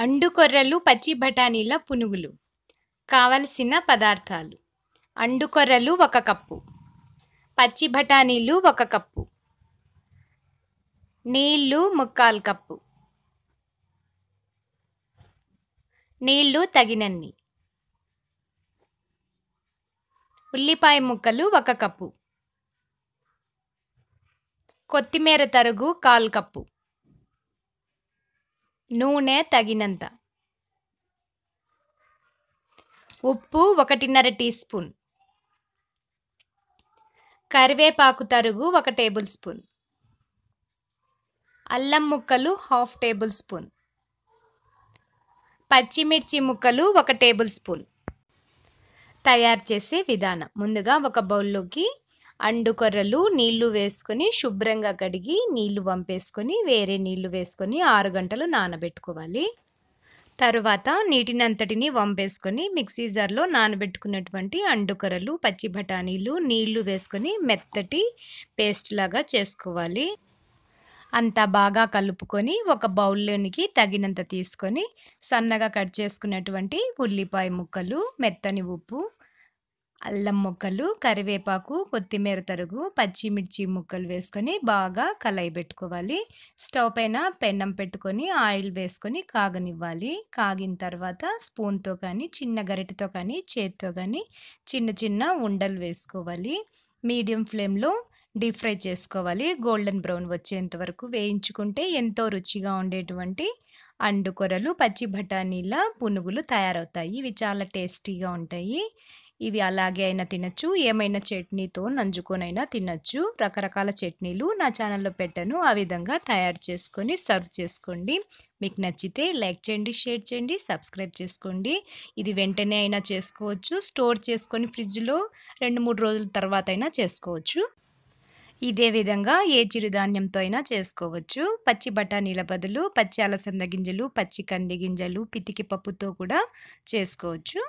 అండుకొర్రలు పచ్చి బఠానీల పునుగులు కావలసిన పదార్థాలు అండుకొర్రలు ఒక కప్పు పచ్చి బఠానీలు ఒక కప్పు నీళ్లు ముక్కాలు కప్పు నీళ్లు తగినన్ని ఉల్లిపాయ ముక్కలు ఒక కప్పు కొత్తిమీర తరుగు కాలు కప్పు నూనె తగినంత ఉప్పు ఒకటిన్నర టీ స్పూన్ కరివేపాకు తరుగు ఒక టేబుల్ స్పూన్ అల్లం ముక్కలు హాఫ్ టేబుల్ స్పూన్ పచ్చిమిర్చి ముక్కలు ఒక టేబుల్ స్పూన్ తయారు చేసే విధానం ముందుగా ఒక బౌల్లోకి అండుకొర్రలు నీళ్లు వేసుకొని శుభ్రంగా కడిగి నీళ్లు పంపేసుకొని వేరే నీళ్లు వేసుకొని ఆరు గంటలు నానబెట్టుకోవాలి తరువాత నీటినంతటిని వంపేసుకొని మిక్సీ జార్లో నానబెట్టుకున్నటువంటి అండుకొరలు పచ్చి బఠానీలు నీళ్లు వేసుకొని మెత్తటి పేస్ట్ లాగా చేసుకోవాలి అంతా బాగా కలుపుకొని ఒక బౌల్లోనికి తగినంత తీసుకొని సన్నగా కట్ చేసుకున్నటువంటి ఉల్లిపాయ ముక్కలు మెత్తని ఉప్పు అల్లం ముక్కలు కరివేపాకు కొత్తిమీర తరుగు పచ్చిమిర్చి ముక్కలు వేసుకొని బాగా కలయి పెట్టుకోవాలి స్టవ్ పైన పెన్నం పెట్టుకొని ఆయిల్ వేసుకొని కాగనివ్వాలి కాగిన తర్వాత స్పూన్తో కానీ చిన్న గరిటెతో కానీ చేతితో కానీ చిన్న చిన్న ఉండలు వేసుకోవాలి మీడియం ఫ్లేమ్లో డీప్ ఫ్రై చేసుకోవాలి గోల్డెన్ బ్రౌన్ వచ్చేంత వరకు వేయించుకుంటే ఎంతో రుచిగా ఉండేటువంటి అండు కొరలు పచ్చి బఠానీల పునుగులు తయారవుతాయి ఇవి చాలా టేస్టీగా ఉంటాయి ఇవి అలాగే అయినా తినచ్చు ఏమైనా చట్నీతో నంజుకొనైనా తినచ్చు రకరకాల చట్నీలు నా ఛానల్లో పెట్టాను ఆ విధంగా తయారు చేసుకొని సర్వ్ చేసుకోండి మీకు నచ్చితే లైక్ చేయండి షేర్ చేయండి సబ్స్క్రైబ్ చేసుకోండి ఇది వెంటనే అయినా చేసుకోవచ్చు స్టోర్ చేసుకొని ఫ్రిడ్జ్లో రెండు మూడు రోజుల తర్వాత అయినా చేసుకోవచ్చు ఇదే విధంగా ఏ చిరుధాన్యంతో అయినా చేసుకోవచ్చు పచ్చి బఠానీల బదులు పచ్చి అలసంద గింజలు పచ్చి కంది గింజలు పితికి పప్పుతో కూడా చేసుకోవచ్చు